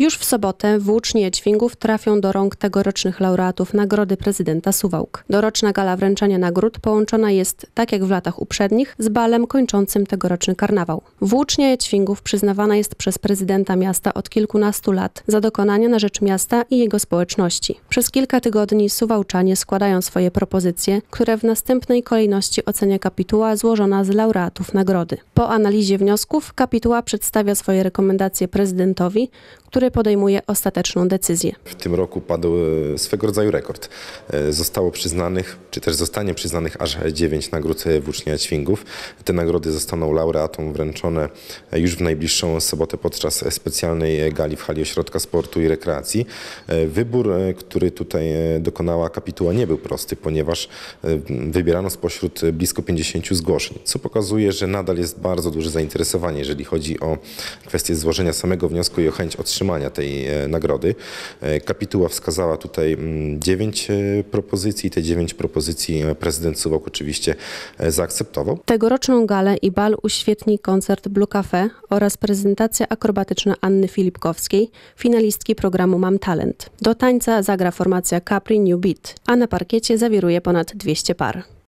Już w sobotę włócznie dźwigów trafią do rąk tegorocznych laureatów Nagrody Prezydenta Suwałk. Doroczna gala wręczania nagród połączona jest, tak jak w latach uprzednich, z balem kończącym tegoroczny karnawał. Włócznie dźwigów przyznawana jest przez prezydenta miasta od kilkunastu lat za dokonania na rzecz miasta i jego społeczności. Przez kilka tygodni Suwałczanie składają swoje propozycje, które w następnej kolejności ocenia kapituła złożona z laureatów nagrody. Po analizie wniosków kapituła przedstawia swoje rekomendacje prezydentowi, który podejmuje ostateczną decyzję. W tym roku padł e, swego rodzaju rekord. E, zostało przyznanych, czy też zostanie przyznanych aż 9 nagród e, Włócznia Ćwingów. Te nagrody zostaną laureatom wręczone już w najbliższą sobotę podczas specjalnej gali w hali Ośrodka Sportu i Rekreacji. Wybór, który tutaj dokonała kapituła nie był prosty, ponieważ wybierano spośród blisko 50 zgłoszeń, co pokazuje, że nadal jest bardzo duże zainteresowanie, jeżeli chodzi o kwestię złożenia samego wniosku i o chęć otrzymania tej e, nagrody. E, Kapituła wskazała tutaj mm, dziewięć e, propozycji. Te dziewięć propozycji prezydent Suwok oczywiście zaakceptował. Tegoroczną galę i bal uświetni koncert Blue Cafe oraz prezentacja akrobatyczna Anny Filipkowskiej, finalistki programu Mam Talent. Do tańca zagra formacja Capri New Beat, a na parkiecie zawieruje ponad 200 par.